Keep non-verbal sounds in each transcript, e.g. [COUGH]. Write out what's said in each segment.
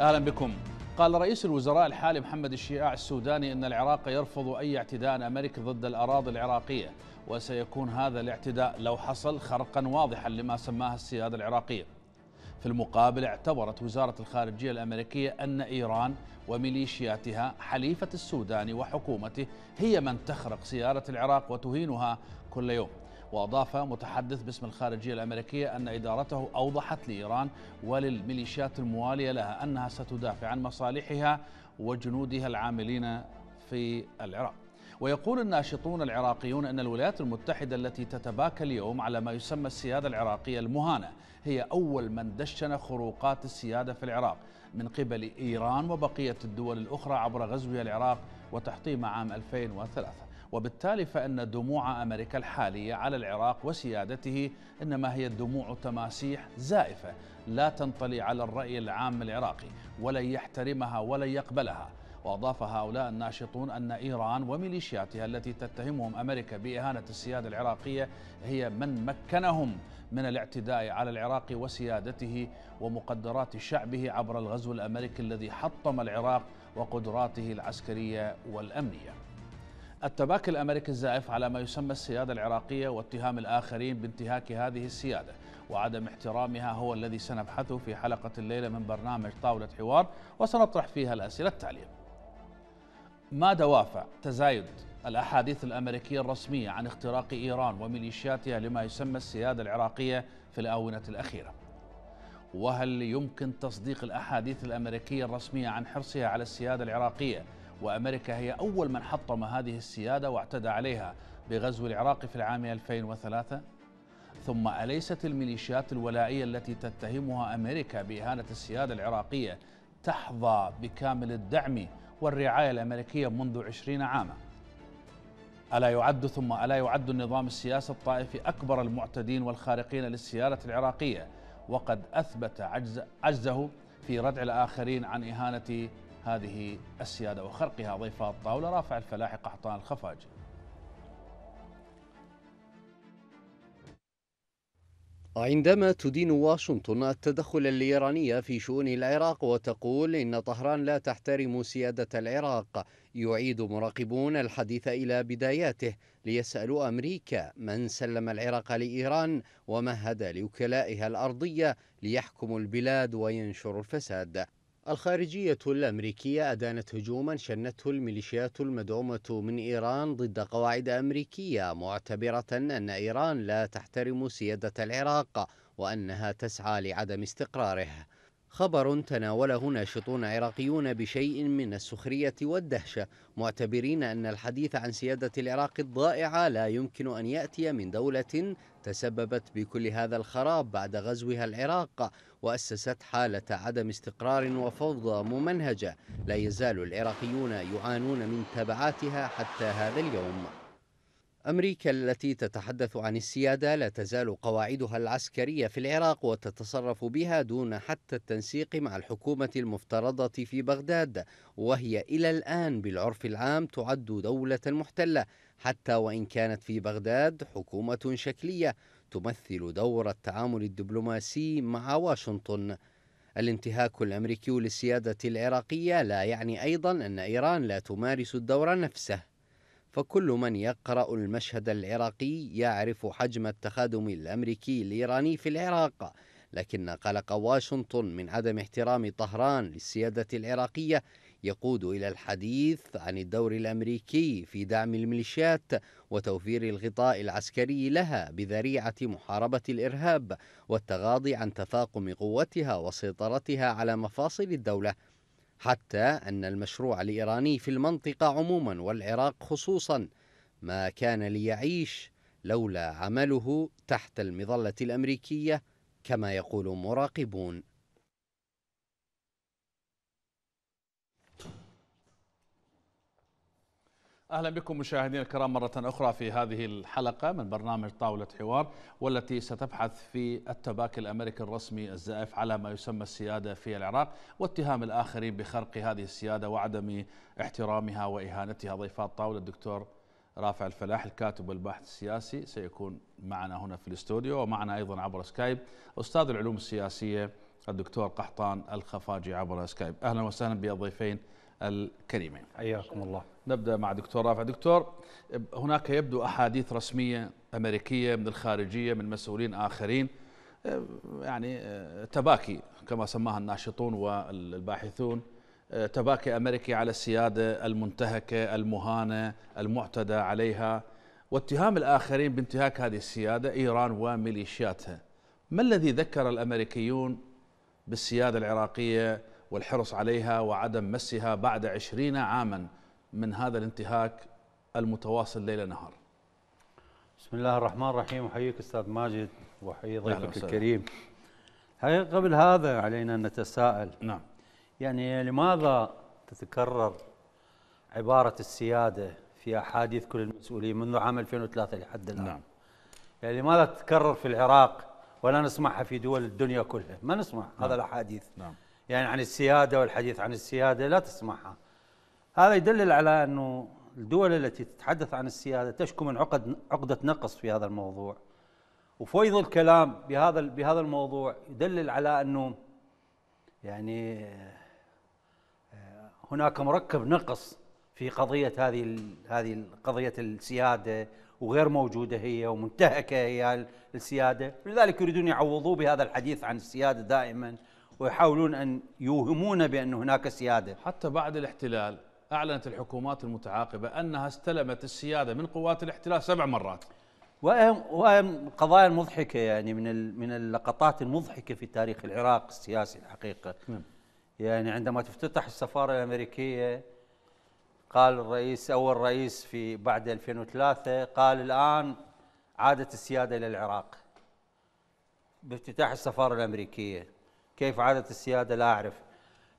أهلا بكم قال رئيس الوزراء الحالي محمد الشياع السوداني أن العراق يرفض أي اعتداء أمريكي ضد الأراضي العراقية وسيكون هذا الاعتداء لو حصل خرقا واضحا لما سماها السيادة العراقية في المقابل اعتبرت وزارة الخارجية الأمريكية أن إيران وميليشياتها حليفة السودان وحكومته هي من تخرق سيادة العراق وتهينها كل يوم وأضاف متحدث باسم الخارجية الأمريكية أن إدارته أوضحت لإيران وللميليشيات الموالية لها أنها ستدافع عن مصالحها وجنودها العاملين في العراق ويقول الناشطون العراقيون أن الولايات المتحدة التي تتباكى اليوم على ما يسمى السيادة العراقية المهانة هي أول من دشن خروقات السيادة في العراق من قبل إيران وبقية الدول الأخرى عبر غزوها العراق وتحطيم عام 2003 وبالتالي فإن دموع أمريكا الحالية على العراق وسيادته إنما هي دموع تماسيح زائفة لا تنطلي على الرأي العام العراقي ولن يحترمها ولن يقبلها وأضاف هؤلاء الناشطون أن إيران وميليشياتها التي تتهمهم أمريكا بإهانة السيادة العراقية هي من مكنهم من الاعتداء على العراق وسيادته ومقدرات شعبه عبر الغزو الأمريكي الذي حطم العراق وقدراته العسكرية والأمنية التباكي الامريكي الزائف على ما يسمى السياده العراقيه واتهام الاخرين بانتهاك هذه السياده وعدم احترامها هو الذي سنبحثه في حلقه الليله من برنامج طاوله حوار وسنطرح فيها الاسئله التاليه. ما دوافع تزايد الاحاديث الامريكيه الرسميه عن اختراق ايران وميليشياتها لما يسمى السياده العراقيه في الاونه الاخيره؟ وهل يمكن تصديق الاحاديث الامريكيه الرسميه عن حرصها على السياده العراقيه وأمريكا هي أول من حطم هذه السيادة واعتدى عليها بغزو العراق في العام 2003 ثم أليست الميليشيات الولائية التي تتهمها أمريكا بإهانة السيادة العراقية تحظى بكامل الدعم والرعاية الأمريكية منذ عشرين عاما ألا يعد ثم ألا يعد النظام السياسي الطائفي أكبر المعتدين والخارقين للسيادة العراقية وقد أثبت عجز عجزه في ردع الآخرين عن إهانة هذه السيادة وخرقها ضيفة الطاولة رافع الفلاحي قحطان الخفاج عندما تدين واشنطن التدخل الإيراني في شؤون العراق وتقول إن طهران لا تحترم سيادة العراق يعيد مراقبون الحديث إلى بداياته ليسألوا أمريكا من سلم العراق لإيران ومهد لوكلائها الأرضية ليحكموا البلاد وينشروا الفساد الخارجية الأمريكية أدانت هجوما شنته الميليشيات المدعومة من إيران ضد قواعد أمريكية معتبرة أن إيران لا تحترم سيادة العراق وأنها تسعى لعدم استقراره خبر تناوله ناشطون عراقيون بشيء من السخرية والدهشة معتبرين أن الحديث عن سيادة العراق الضائعة لا يمكن أن يأتي من دولة تسببت بكل هذا الخراب بعد غزوها العراق وأسست حالة عدم استقرار وفوضى ممنهجة لا يزال العراقيون يعانون من تبعاتها حتى هذا اليوم أمريكا التي تتحدث عن السيادة لا تزال قواعدها العسكرية في العراق وتتصرف بها دون حتى التنسيق مع الحكومة المفترضة في بغداد وهي إلى الآن بالعرف العام تعد دولة محتلة حتى وإن كانت في بغداد حكومة شكلية تمثل دور التعامل الدبلوماسي مع واشنطن الانتهاك الامريكي للسياده العراقيه لا يعني ايضا ان ايران لا تمارس الدور نفسه فكل من يقرا المشهد العراقي يعرف حجم التخادم الامريكي الايراني في العراق لكن قلق واشنطن من عدم احترام طهران للسياده العراقيه يقود إلى الحديث عن الدور الأمريكي في دعم الميليشيات وتوفير الغطاء العسكري لها بذريعة محاربة الإرهاب والتغاضي عن تفاقم قوتها وسيطرتها على مفاصل الدولة حتى أن المشروع الإيراني في المنطقة عموما والعراق خصوصا ما كان ليعيش لولا عمله تحت المظلة الأمريكية كما يقول مراقبون اهلا بكم مشاهدينا الكرام مره اخرى في هذه الحلقه من برنامج طاوله حوار والتي ستبحث في التباكي الامريكي الرسمي الزائف على ما يسمى السياده في العراق واتهام الاخرين بخرق هذه السياده وعدم احترامها واهانتها ضيفات طاوله الدكتور رافع الفلاح الكاتب والباحث السياسي سيكون معنا هنا في الاستوديو ومعنا ايضا عبر سكايب استاذ العلوم السياسيه الدكتور قحطان الخفاجي عبر سكايب اهلا وسهلا بالضيفين الكريمين حياكم الله نبدأ مع دكتور رافع دكتور هناك يبدو أحاديث رسمية أمريكية من الخارجية من مسؤولين آخرين يعني تباكي كما سماها الناشطون والباحثون تباكي أمريكي على السيادة المنتهكة المهانة المعتدى عليها واتهام الآخرين بانتهاك هذه السيادة إيران وميليشياتها ما الذي ذكر الأمريكيون بالسيادة العراقية والحرص عليها وعدم مسها بعد عشرين عاماً من هذا الانتهاك المتواصل ليل نهار بسم الله الرحمن الرحيم احييك استاذ ماجد واحيي ضيفك الكريم حقيقة قبل هذا علينا ان نتساءل نعم يعني لماذا تتكرر عبارة السيادة في أحاديث كل المسؤولين منذ عام 2003 لحد الآن نعم يعني لماذا تتكرر في العراق ولا نسمعها في دول الدنيا كلها ما نسمع نعم. هذا الأحاديث نعم يعني عن السيادة والحديث عن السيادة لا تسمعها هذا يدلل على انه الدول التي تتحدث عن السياده تشكو من عقد عقده نقص في هذا الموضوع وفويض الكلام بهذا بهذا الموضوع يدلل على انه يعني آه، هناك مركب نقص في قضيه هذه هذه قضيه السياده وغير موجوده هي ومنتهكه هي السياده لذلك يريدون يعوضوه بهذا الحديث عن السياده دائما ويحاولون ان يوهمون بان هناك سياده حتى بعد الاحتلال أعلنت الحكومات المتعاقبة أنها استلمت السيادة من قوات الاحتلال سبع مرات وأهم قضايا مضحكة يعني من من اللقطات المضحكة في تاريخ العراق السياسي الحقيقة نعم. يعني عندما تفتتح السفارة الأمريكية قال الرئيس أول رئيس في بعد 2003 قال الآن عادت السيادة إلى العراق بافتتاح السفارة الأمريكية كيف عادت السيادة لا أعرف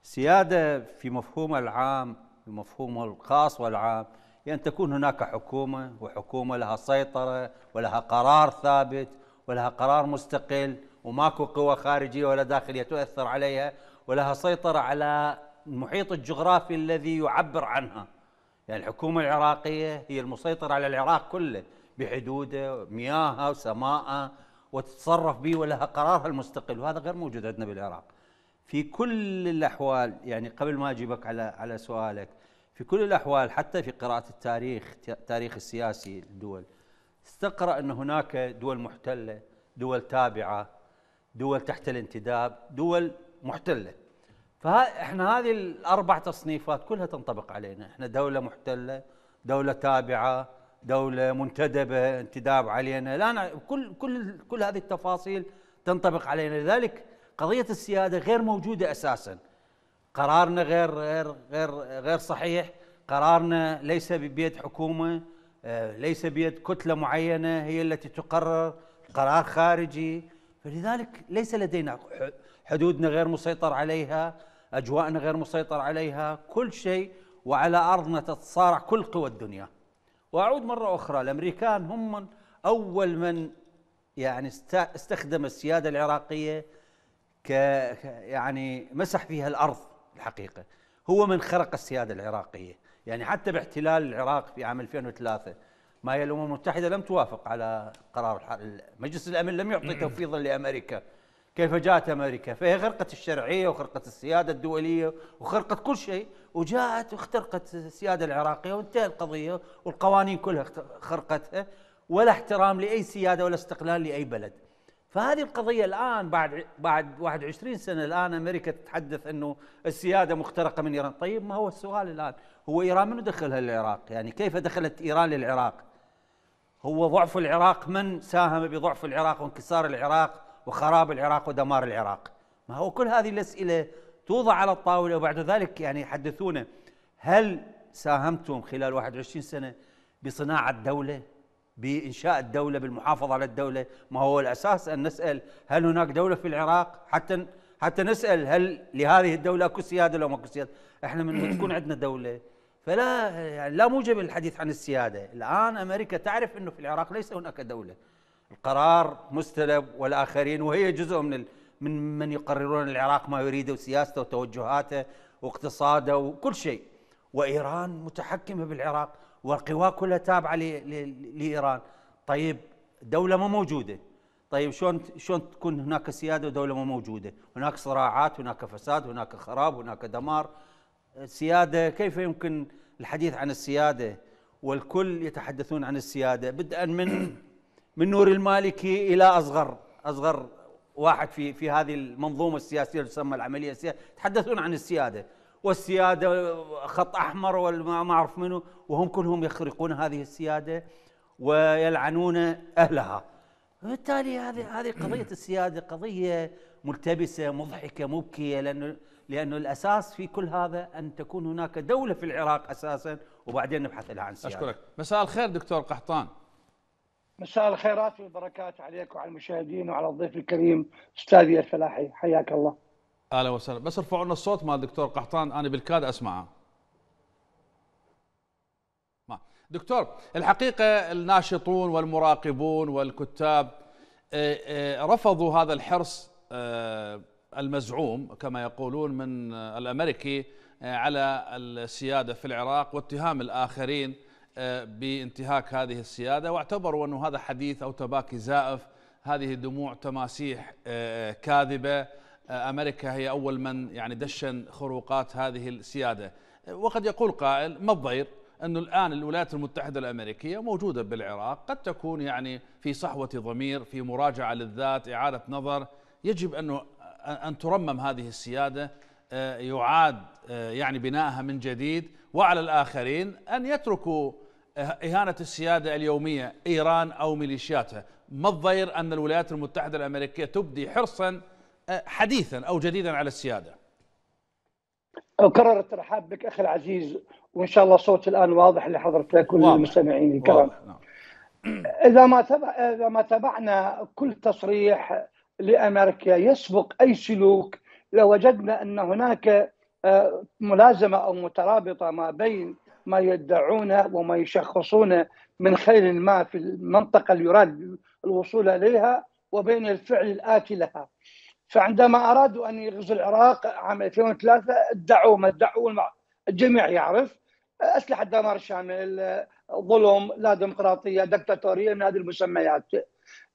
السيادة في مفهومها العام بمفهومه الخاص والعام لأن يعني تكون هناك حكومة وحكومة لها سيطرة ولها قرار ثابت ولها قرار مستقل وماكو قوى خارجية ولا داخلية تؤثر عليها ولها سيطرة على المحيط الجغرافي الذي يعبر عنها يعني الحكومة العراقية هي المسيطرة على العراق كله بحدوده مياهها وسماءه وتتصرف به ولها قرارها المستقل وهذا غير موجود عندنا بالعراق في كل الأحوال يعني قبل ما أجيبك على على سؤالك في كل الأحوال حتى في قراءة التاريخ التاريخ السياسي الدول استقرأ أن هناك دول محتلة دول تابعة دول تحت الانتداب دول محتلة فاحنا هذه الأربع تصنيفات كلها تنطبق علينا احنا دولة محتلة دولة تابعة دولة منتدبة انتداب علينا لا كل كل كل هذه التفاصيل تنطبق علينا لذلك قضيه السياده غير موجوده اساسا قرارنا غير غير غير غير صحيح قرارنا ليس بيد حكومه آه، ليس بيد كتله معينه هي التي تقرر قرار خارجي فلذلك ليس لدينا حدودنا غير مسيطر عليها اجواءنا غير مسيطر عليها كل شيء وعلى ارضنا تتصارع كل قوى الدنيا واعود مره اخرى الامريكان هم اول من يعني استخدم السياده العراقيه ك يعني مسح فيها الارض الحقيقه هو من خرق السياده العراقيه يعني حتى باحتلال العراق في عام 2003 ما هي الامم المتحده لم توافق على قرار مجلس الامن لم يعطي تفويضا لامريكا كيف جاءت امريكا فهي خرقت الشرعيه وخرقت السياده الدوليه وخرقت كل شيء وجاءت واخترقت السياده العراقيه وانتهى القضيه والقوانين كلها خرقتها ولا احترام لاي سياده ولا استقلال لاي بلد فهذه القضية الآن بعد بعد 21 سنة الآن أمريكا تتحدث أنه السيادة مخترقة من إيران، طيب ما هو السؤال الآن؟ هو إيران من دخلها للعراق؟ يعني كيف دخلت إيران للعراق؟ هو ضعف العراق من ساهم بضعف العراق وانكسار العراق وخراب العراق ودمار العراق؟ ما هو كل هذه الأسئلة توضع على الطاولة وبعد ذلك يعني يحدثونا هل ساهمتم خلال 21 سنة بصناعة دولة؟ بإنشاء الدولة بالمحافظة على الدولة ما هو الأساس أن نسأل هل هناك دولة في العراق حتى حتى نسأل هل لهذه الدولة أكو سيادة لو ماكو سيادة إحنا من تكون عندنا دولة فلا يعني لا موجب للحديث عن السيادة الآن أمريكا تعرف أنه في العراق ليس هناك دولة القرار مستلب والآخرين وهي جزء من ال... من من يقررون العراق ما يريده وسياسته وتوجهاته واقتصاده وكل شيء وإيران متحكمة بالعراق والقوى كلها تابعه لايران طيب دوله ما موجوده طيب شلون شلون تكون هناك سياده ودوله ما موجوده هناك صراعات هناك فساد هناك خراب هناك دمار سياده كيف يمكن الحديث عن السياده والكل يتحدثون عن السياده بدءا من [CLEARS THROAT] من نور المالكي الى اصغر اصغر واحد في في هذه المنظومه السياسيه اللي تسمى العمليه السياسيه يتحدثون عن السياده والسياده خط احمر وما اعرف منو وهم كلهم يخرقون هذه السياده ويلعنون اهلها وبالتالي هذه هذه [CLEARS THROAT] قضيه السياده قضيه ملتبسه مضحكه مبكيه لانه لانه الاساس في كل هذا ان تكون هناك دوله في العراق اساسا وبعدين نبحث لها عن سياده اشكرك مساء الخير دكتور قحطان مساء الخيرات والبركات عليك وعلى المشاهدين وعلى الضيف الكريم استاذي الفلاحي حياك الله اهلا وسهلا بس ارفعوا لنا الصوت مال الدكتور قحطان انا بالكاد اسمعه دكتور الحقيقه الناشطون والمراقبون والكتاب آه، آه، رفضوا هذا الحرص آه، المزعوم كما يقولون من الامريكي على السياده في العراق واتهام الاخرين بانتهاك هذه السياده واعتبروا انه هذا حديث او تباكي زائف هذه دموع تماسيح كاذبه آه، امريكا هي اول من يعني دشن خروقات هذه السياده آه، وقد يقول قائل ما الضير انه الان الولايات المتحده الامريكيه موجوده بالعراق قد تكون يعني في صحوه ضمير في مراجعه للذات اعاده نظر يجب انه آه، ان ترمم هذه السياده يعاد يعني بنائها من جديد وعلى الاخرين ان يتركوا اهانه السياده اليوميه ايران او ميليشياتها ما الضير ان الولايات المتحده الامريكيه تبدي حرصا حديثا او جديدا على السياده. اكرر الترحاب بك اخي العزيز وان شاء الله صوت الان واضح لحضرتك كل المستمعين الكرام. نعم. اذا ما تبع اذا ما تبعنا كل تصريح لامريكا يسبق اي سلوك لوجدنا ان هناك آه، ملازمه او مترابطه ما بين ما يدعونه وما يشخصونه من خير ما في المنطقه اللي يراد الوصول اليها وبين الفعل الاتي لها. فعندما ارادوا ان يغزوا العراق عام 2003 ادعوا ما ادعوا الجميع يعرف اسلحه دمار شامل ظلم لا ديمقراطيه دكتاتوريه من هذه المسميات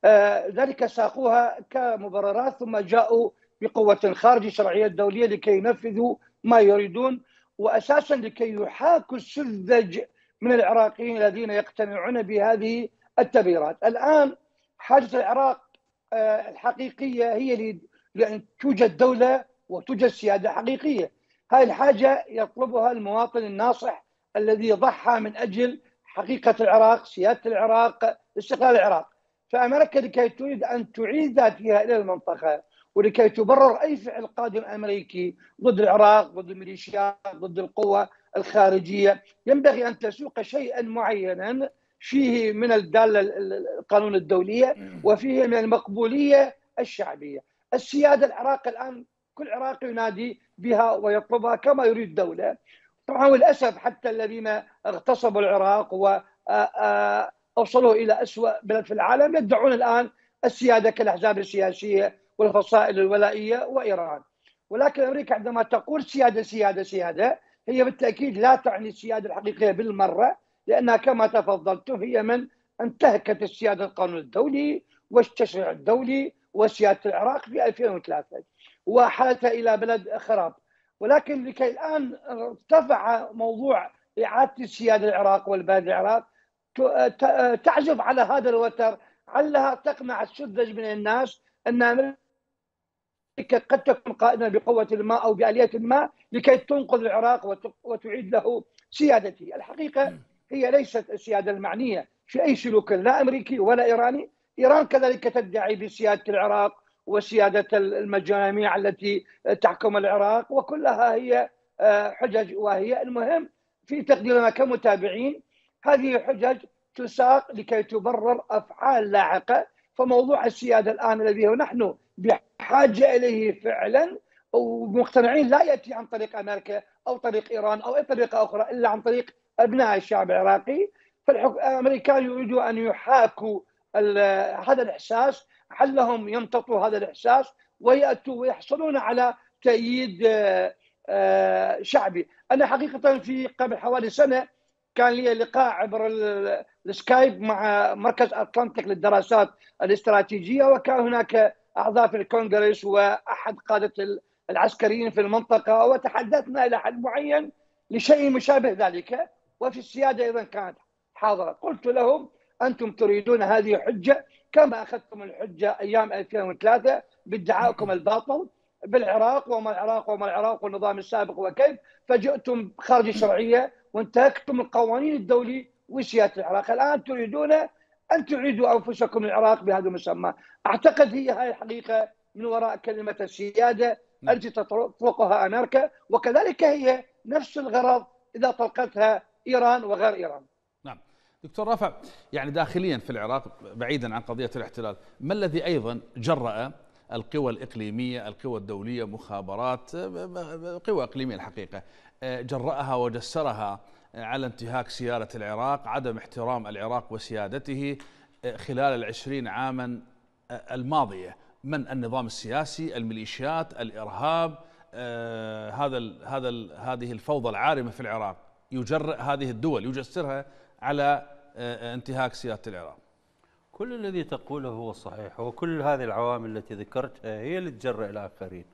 آه، ذلك ساقوها كمبررات ثم جاءوا بقوه خارج الشرعيه الدوليه لكي ينفذوا ما يريدون واساسا لكي يحاكوا السذج من العراقيين الذين يقتنعون بهذه التبريرات الان حاجه العراق آه، الحقيقيه هي لأن توجد دولة وتوجد سيادة حقيقية هاي الحاجة يطلبها المواطن الناصح الذي ضحى من أجل حقيقة العراق سيادة العراق استقلال العراق فأمريكا لكي تريد أن تعيد ذاتها إلى المنطقة ولكي تبرر أي فعل قادم أمريكي ضد العراق ضد الميليشيات ضد القوة الخارجية ينبغي أن تسوق شيئا معينا فيه من الدالة القانون الدولية وفيه من المقبولية الشعبية السياده العراق الان كل عراقي ينادي بها ويطلبها كما يريد دوله طبعا وللاسف حتى الذين اغتصبوا العراق و اوصلوه الى اسوء بلد في العالم يدعون الان السياده كالاحزاب السياسيه والفصائل الولائيه وايران ولكن امريكا عندما تقول سياده سياده سياده هي بالتاكيد لا تعني السياده الحقيقيه بالمره لانها كما تفضلتم هي من انتهكت السياده القانون الدولي والتشريع الدولي وسياده العراق في 2003 وحالتها الى بلد خراب ولكن لكي الان ارتفع موضوع اعاده السياده العراق والبلد العراق تعزف على هذا الوتر علها تقنع السذج من الناس ان امريكا قد تكون قائمه بقوه ما او باليه ما لكي تنقذ العراق وتعيد له سيادته، الحقيقه هي ليست السياده المعنيه في اي سلوك لا امريكي ولا ايراني إيران كذلك تدعي بسيادة العراق وسيادة المجاميع التي تحكم العراق وكلها هي آه، حجج وهي المهم في تقديرنا كمتابعين هذه حجج تساق لكي تبرر أفعال لاحقة فموضوع السيادة الآن الذي هو نحن بحاجة إليه فعلا ومقتنعين لا يأتي عن طريق أمريكا أو طريق إيران أو أي طريقة أخرى إلا عن طريق أبناء الشعب العراقي فالأمريكان يريدوا أن يحاكوا هذا الاحساس علهم يمتطوا هذا الاحساس وياتوا ويحصلون على تأييد آه، آه، شعبي أنا حقيقة في قبل حوالي سنة كان لي لقاء عبر السكايب مع مركز أتلانتيك للدراسات الاستراتيجية وكان هناك أعضاء في الكونغرس وأحد قادة العسكريين في المنطقة وتحدثنا إلى حد معين لشيء مشابه ذلك وفي السيادة أيضا كانت حاضرة قلت لهم انتم تريدون هذه حجه كما اخذتم الحجه ايام 2003 بادعائكم [LAUGHS] الباطل بالعراق وما العراق وما العراق والنظام السابق وكيف فجئتم خارج الشرعيه وانتهكتم القوانين الدولي وسياده العراق الان تريدون ان تعيدوا انفسكم العراق بهذا المسمى اعتقد هي هاي الحقيقه من وراء كلمه السياده التي تطلقها امريكا وكذلك هي نفس الغرض اذا طلقتها ايران وغير ايران دكتور رافع يعني داخليا في العراق بعيدا عن قضية الاحتلال ما الذي أيضا جرأ القوى الإقليمية القوى الدولية مخابرات قوى إقليمية الحقيقة جرأها وجسرها على انتهاك سيادة العراق عدم احترام العراق وسيادته خلال العشرين عاما الماضية من النظام السياسي الميليشيات الإرهاب هذا هذا هذه الفوضى العارمة في العراق يجرأ هذه الدول يجسرها على انتهاك سياده العراق. كل الذي تقوله هو صحيح وكل هذه العوامل التي ذكرتها هي اللي تجرئ الاخرين.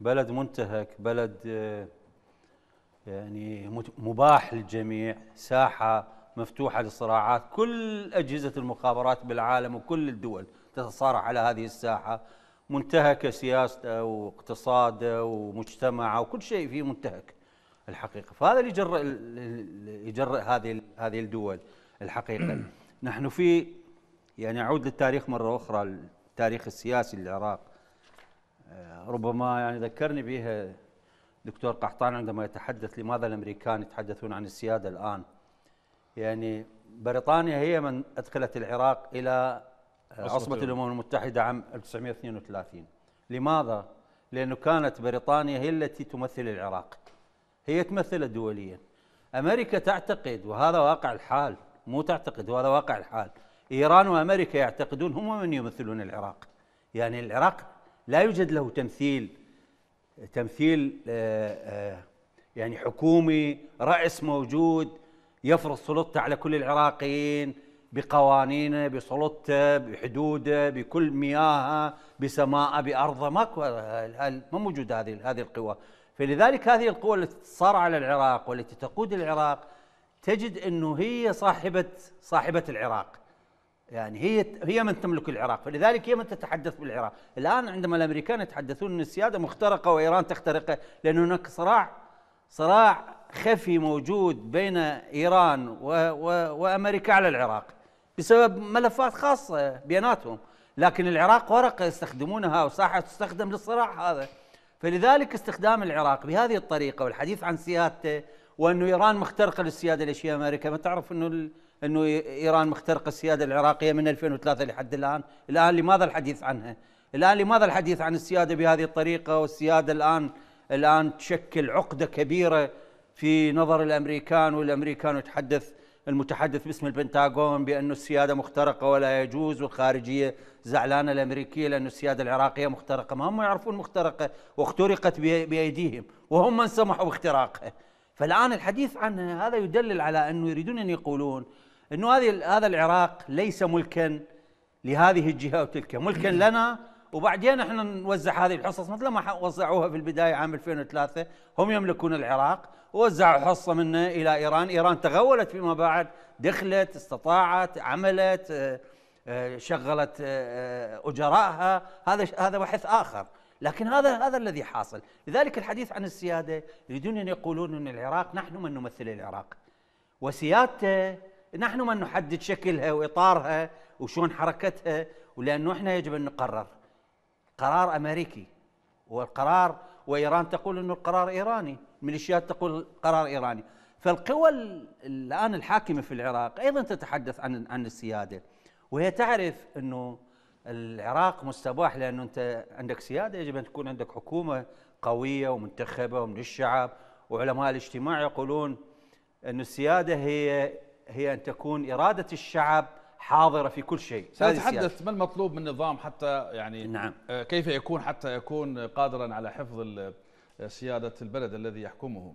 بلد منتهك، بلد آه، يعني مباح للجميع، ساحه مفتوحه للصراعات، كل اجهزه المخابرات بالعالم وكل الدول تتصارع على هذه الساحه، منتهكه سياسته واقتصاده ومجتمعه وكل شيء فيه منتهك الحقيقه، فهذا اللي يجرئ يجرئ هذه هذه الدول. الحقيقه نحن في يعني اعود للتاريخ مره اخرى التاريخ السياسي للعراق آه، ربما يعني ذكرني بها دكتور قحطان عندما يتحدث لماذا الامريكان يتحدثون عن السياده الان يعني بريطانيا هي من ادخلت العراق الى آه، عصبه الامم المتحده عام 1932 لماذا لانه كانت بريطانيا هي التي تمثل العراق هي تمثل دوليا امريكا تعتقد وهذا واقع الحال مو تعتقد وهذا واقع الحال إيران وأمريكا يعتقدون هم من يمثلون العراق يعني العراق لا يوجد له تمثيل تمثيل آه، آه، يعني حكومي راس موجود يفرض سلطته على كل العراقيين بقوانينه بسلطته بحدوده بكل مياهه بسماءه بارضه ماكو ما موجود هذه هذه القوى فلذلك هذه القوى التي تصارع على العراق والتي تقود العراق تجد انه هي صاحبه صاحبه العراق يعني هي هي من تملك العراق فلذلك هي من تتحدث بالعراق الان عندما الامريكان يتحدثون ان السياده مخترقه وايران تخترق لان هناك صراع صراع خفي موجود بين ايران و و وامريكا على العراق بسبب ملفات خاصه بيناتهم لكن العراق ورقه يستخدمونها وساحه تستخدم للصراع هذا فلذلك استخدام العراق بهذه الطريقه والحديث عن سيادته وانه ايران مخترقه للسياده الاشياء امريكا ما تعرف انه ال... انه ايران مخترقه السياده العراقيه من 2003 لحد الان الان لماذا الحديث عنها الان لماذا الحديث عن السياده بهذه الطريقه والسياده الان الان تشكل عقده كبيره في نظر الامريكان والامريكان يتحدث المتحدث باسم البنتاغون بأن السيادة مخترقة ولا يجوز والخارجية زعلانة الأمريكية لأن السيادة العراقية مخترقة ما هم يعرفون مخترقة واخترقت بأيديهم وهم من سمحوا باختراقها فالآن الحديث عن هذا يدلل على أنه يريدون أن يقولون أنه هذه هذا العراق ليس ملكا لهذه الجهة وتلك ملكا نعم. لنا وبعدين احنا نوزع هذه الحصص مثل ما وزعوها في البداية عام 2003 هم يملكون العراق ووزعوا حصة منه إلى إيران إيران تغولت فيما بعد دخلت استطاعت عملت آه، آه، شغلت آه، أجرائها هذا هذا بحث آخر لكن هذا هذا الذي حاصل لذلك الحديث عن السياده يريدون ان يقولون ان العراق نحن من نمثل العراق وسيادته نحن من نحدد شكلها واطارها وشون حركتها ولانه احنا يجب ان نقرر قرار امريكي والقرار وايران تقول انه القرار ايراني الميليشيات تقول قرار ايراني فالقوى الان الحاكمه في العراق ايضا تتحدث عن عن السياده وهي تعرف انه العراق مستباح لانه انت عندك سياده يجب ان تكون عندك حكومه قويه ومنتخبه ومن الشعب وعلماء الاجتماع يقولون أن السياده هي هي ان تكون اراده الشعب حاضره في كل شيء سنتحدث ما المطلوب من النظام حتى يعني نعم. آه، كيف يكون حتى يكون قادرا على حفظ سياده البلد الذي يحكمه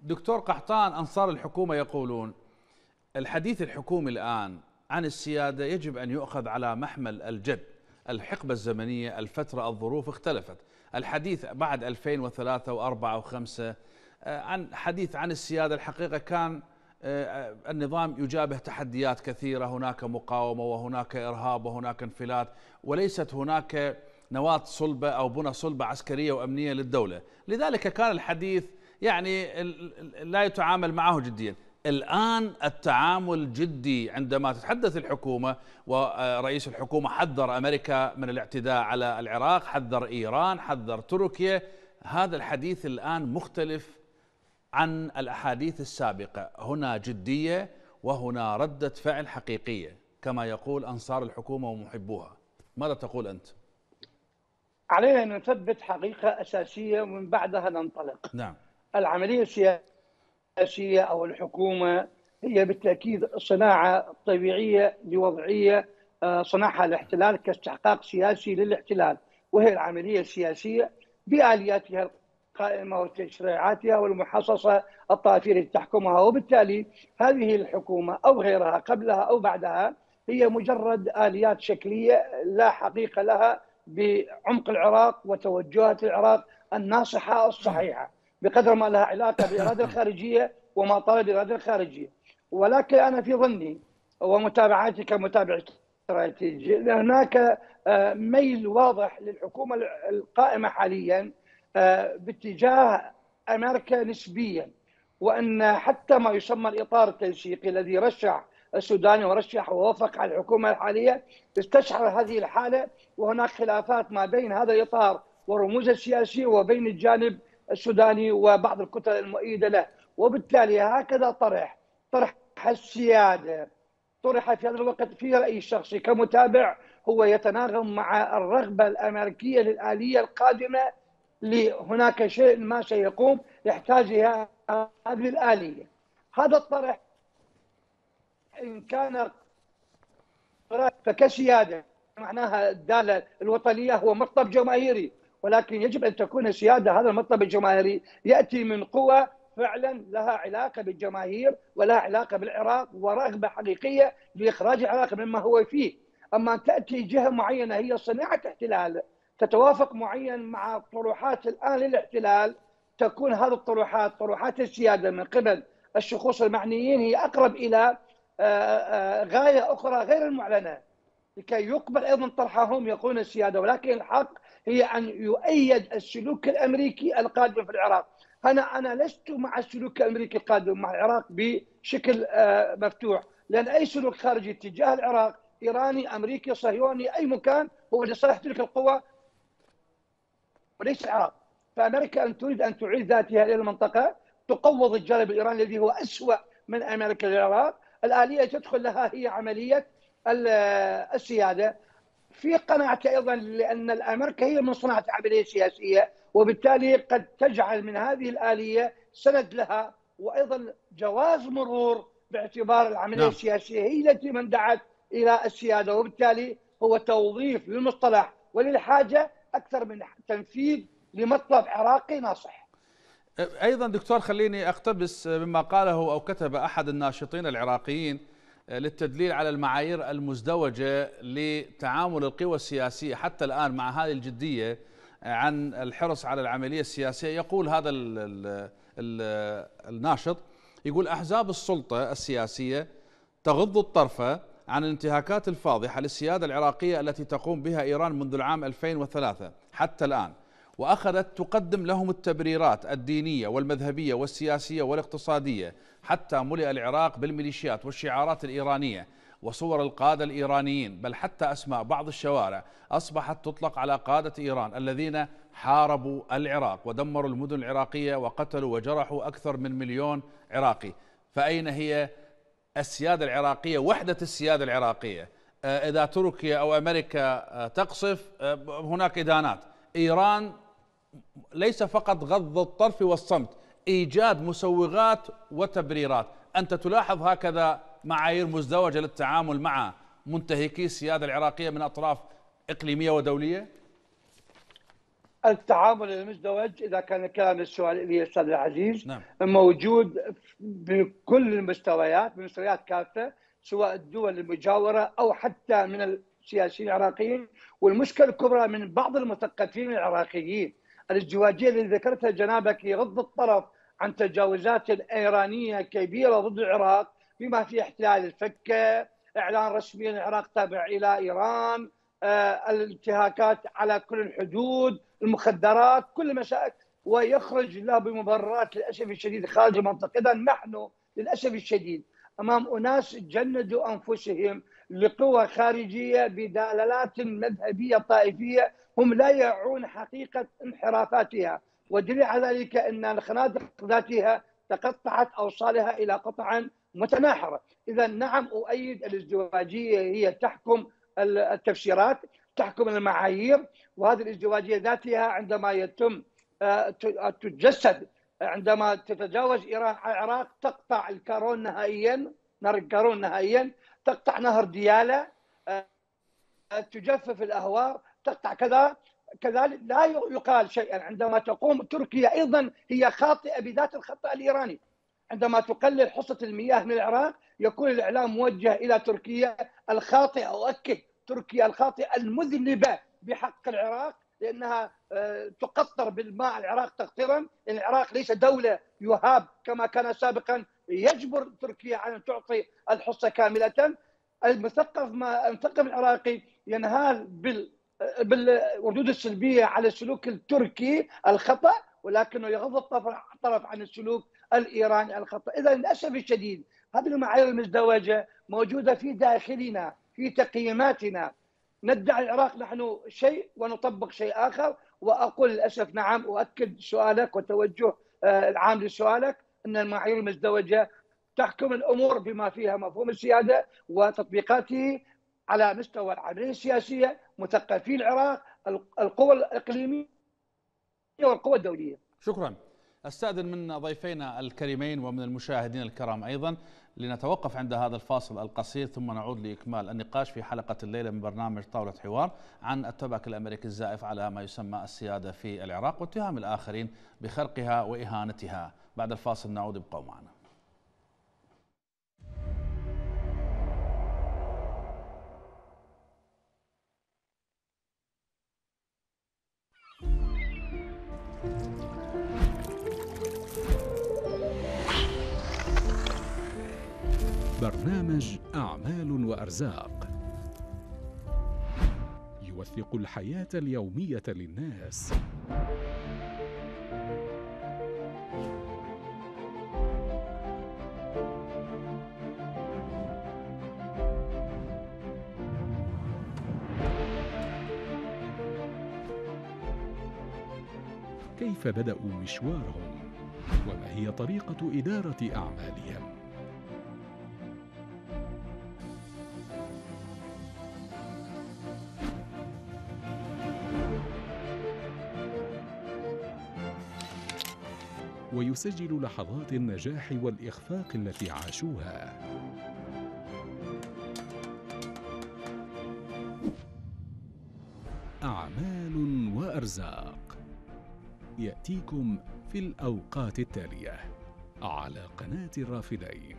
دكتور قحطان انصار الحكومه يقولون الحديث الحكومي الان عن السيادة يجب أن يؤخذ على محمل الجد الحقبة الزمنية الفترة الظروف اختلفت الحديث بعد 2003 و4 و5 عن حديث عن السيادة الحقيقة كان آه، آه، النظام يجابه تحديات كثيرة هناك مقاومة وهناك إرهاب وهناك انفلات وليست هناك نواة صلبة أو بنى صلبة عسكرية وأمنية للدولة لذلك كان الحديث يعني لا يتعامل معه جديا الآن التعامل جدي عندما تتحدث الحكومة ورئيس آه، الحكومة حذر أمريكا من الاعتداء على العراق حذر إيران حذر تركيا هذا الحديث الآن مختلف عن الأحاديث السابقة هنا جدية وهنا ردة فعل حقيقية كما يقول أنصار الحكومة ومحبوها ماذا تقول أنت؟ علينا أن نثبت حقيقة أساسية ومن بعدها ننطلق نعم العملية السياسية الرئاسية أو الحكومة هي بالتأكيد صناعة طبيعية لوضعية آه، صنعها الاحتلال كاستحقاق سياسي للاحتلال وهي العملية السياسية بآلياتها القائمة وتشريعاتها والمحصصة الطائفية التي تحكمها وبالتالي هذه الحكومة أو غيرها قبلها أو بعدها هي مجرد آليات شكلية لا حقيقة لها بعمق العراق وتوجهات العراق الناصحة الصحيحة بقدر ما لها علاقه بالاراده الخارجيه وما طالب الاراده الخارجيه ولكن انا في ظني ومتابعاتي كمتابع استراتيجي ان هناك آه، ميل واضح للحكومه القائمه حاليا آه، باتجاه امريكا نسبيا وان حتى ما يسمى الاطار التنسيقي الذي رشح السوداني ورشح ووافق على الحكومه الحاليه استشعر هذه الحاله وهناك خلافات ما بين هذا الاطار ورموزه السياسيه وبين الجانب السوداني وبعض الكتل المؤيده له وبالتالي هكذا طرح طرح السياده طرح في هذا الوقت في رايي الشخصي كمتابع هو يتناغم مع الرغبه الامريكيه للاليه القادمه لهناك شيء ما سيقوم يحتاجها هذه الاليه هذا الطرح ان كان فكسياده معناها الداله الوطنيه هو مطلب جماهيري ولكن يجب ان تكون السياده هذا المطلب الجماهيري ياتي من قوى فعلا لها علاقه بالجماهير ولها علاقه بالعراق ورغبه حقيقيه لاخراج العراق مما هو فيه، اما ان تاتي جهه معينه هي صناعه احتلال تتوافق معين مع طروحات الان للاحتلال تكون هذه الطروحات طروحات السياده من قبل الشخوص المعنيين هي اقرب الى آه، آه، غايه اخرى غير المعلنه لكي يقبل ايضا طرحهم يقولون السياده ولكن الحق هي ان يؤيد السلوك الامريكي القادم في العراق انا انا لست مع السلوك الامريكي القادم مع العراق بشكل آه، مفتوح لان اي سلوك خارجي تجاه العراق ايراني امريكي صهيوني اي مكان هو لصالح تلك القوى وليس العراق فامريكا ان تريد ان تعيد ذاتها الى المنطقه تقوض الجانب الايراني الذي هو اسوا من امريكا للعراق الاليه تدخل لها هي عمليه آه، السياده في قناعتي ايضا لان الامريكا هي من صناعه عمليه سياسيه وبالتالي قد تجعل من هذه الاليه سند لها وايضا جواز مرور باعتبار العمليه نعم. السياسيه هي التي من دعت الى السياده وبالتالي هو توظيف للمصطلح وللحاجه اكثر من تنفيذ لمطلب عراقي ناصح. ايضا دكتور خليني اقتبس مما قاله او كتب احد الناشطين العراقيين للتدليل على المعايير المزدوجة لتعامل القوى السياسية حتى الآن مع هذه الجدية آه، عن الحرص على العملية السياسية يقول هذا الـ الـ الـ الناشط يقول أحزاب السلطة السياسية تغض الطرف عن الانتهاكات الفاضحة للسيادة العراقية التي تقوم بها إيران منذ العام 2003 حتى الآن وأخذت تقدم لهم التبريرات الدينية والمذهبية والسياسية والاقتصادية حتى ملئ العراق بالميليشيات والشعارات الإيرانية وصور القادة الإيرانيين بل حتى أسماء بعض الشوارع أصبحت تطلق على قادة إيران الذين حاربوا العراق ودمروا المدن العراقية وقتلوا وجرحوا أكثر من مليون عراقي فأين هي السيادة العراقية وحدة السيادة العراقية آه، إذا تركيا أو أمريكا آه، تقصف آه، هناك إدانات إيران ليس فقط غض الطرف والصمت إيجاد مسوغات وتبريرات أنت تلاحظ هكذا معايير مزدوجة للتعامل مع منتهكي السيادة العراقية من أطراف إقليمية ودولية التعامل المزدوج إذا كان كلام السؤال إلي أستاذ العزيز نعم. موجود بكل المستويات بمستويات كافة سواء الدول المجاورة أو حتى من السياسيين العراقيين والمشكلة الكبرى من بعض المثقفين العراقيين الازدواجيه اللي ذكرتها جنابك هي الطرف عن تجاوزات ايرانيه كبيره ضد العراق بما في احتلال الفكه، اعلان رسمي العراق تابع الى ايران، آه الانتهاكات على كل الحدود، المخدرات، كل المشاكل ويخرج له بمبررات للاسف الشديد خارج المنطقه، اذا نحن للاسف الشديد امام اناس جندوا انفسهم لقوى خارجية بدلالات مذهبية طائفية هم لا يعون حقيقة انحرافاتها ودليل على ذلك أن الخنادق ذاتها تقطعت أوصالها إلى قطع متناحرة إذا نعم أؤيد الازدواجية هي تحكم التفسيرات تحكم المعايير وهذه الازدواجية ذاتها عندما يتم آه، تتجسد عندما تتجاوز إيران العراق تقطع الكارون نهائيا نار الكارون نهائيا تقطع نهر دياله آه، آه، تجفف الاهوار تقطع كذا كذلك لا يقال شيئا عندما تقوم تركيا ايضا هي خاطئه بذات الخطا الايراني عندما تقلل حصه المياه من العراق يكون الاعلام موجه الى تركيا الخاطئه اؤكد تركيا الخاطئه المذنبه بحق العراق لانها آه، تقطر بالماء العراق تقطيرا العراق ليس دوله يهاب كما كان سابقا يجبر تركيا على ان تعطي الحصه كامله المثقف ما المثقف العراقي ينهال بال آه، بالردود السلبيه على السلوك التركي الخطا ولكنه يغض الطرف عن السلوك الايراني الخطا، اذا للاسف الشديد هذه المعايير المزدوجه موجوده في داخلنا في تقييماتنا ندعي العراق نحن شيء ونطبق شيء اخر واقول للاسف نعم اؤكد سؤالك وتوجه آه، العام لسؤالك ان المعايير المزدوجه تحكم الامور بما فيها مفهوم السياده وتطبيقاته على مستوى العمليه السياسيه مثقفي العراق القوى الاقليميه والقوى الدوليه. شكرا. استاذن من ضيفينا الكريمين ومن المشاهدين الكرام ايضا لنتوقف عند هذا الفاصل القصير ثم نعود لاكمال النقاش في حلقه الليله من برنامج طاوله حوار عن التبك الامريكي الزائف على ما يسمى السياده في العراق واتهام الاخرين بخرقها واهانتها بعد الفاصل نعود ابقوا معنا برنامج أعمال وأرزاق يوثق الحياة اليومية للناس كيف بدأوا مشوارهم وما هي طريقة إدارة أعمالهم ليسجلوا لحظات النجاح والإخفاق التي عاشوها أعمال وأرزاق يأتيكم في الأوقات التالية على قناة الرافدين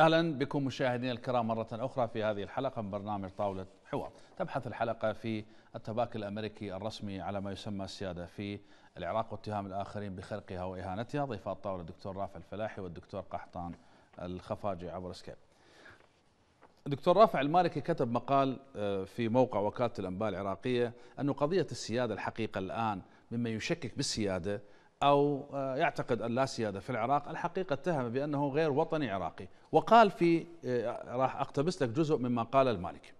اهلا بكم مشاهدينا الكرام مره اخرى في هذه الحلقه من برنامج طاوله حوار. تبحث الحلقه في التباكي الامريكي الرسمي على ما يسمى السياده في العراق واتهام الاخرين بخرقها واهانتها، ضيفاء الطاوله الدكتور رافع الفلاحي والدكتور قحطان الخفاجي عبر سكيب. الدكتور رافع المالكي كتب مقال آه، في موقع وكاله الانباء العراقيه انه قضيه السياده الحقيقه الان مما يشكك بالسياده أو آه، يعتقد أن لا سيادة في العراق الحقيقة اتهم بأنه غير وطني عراقي وقال في آه، راح أقتبس لك جزء مما قال المالك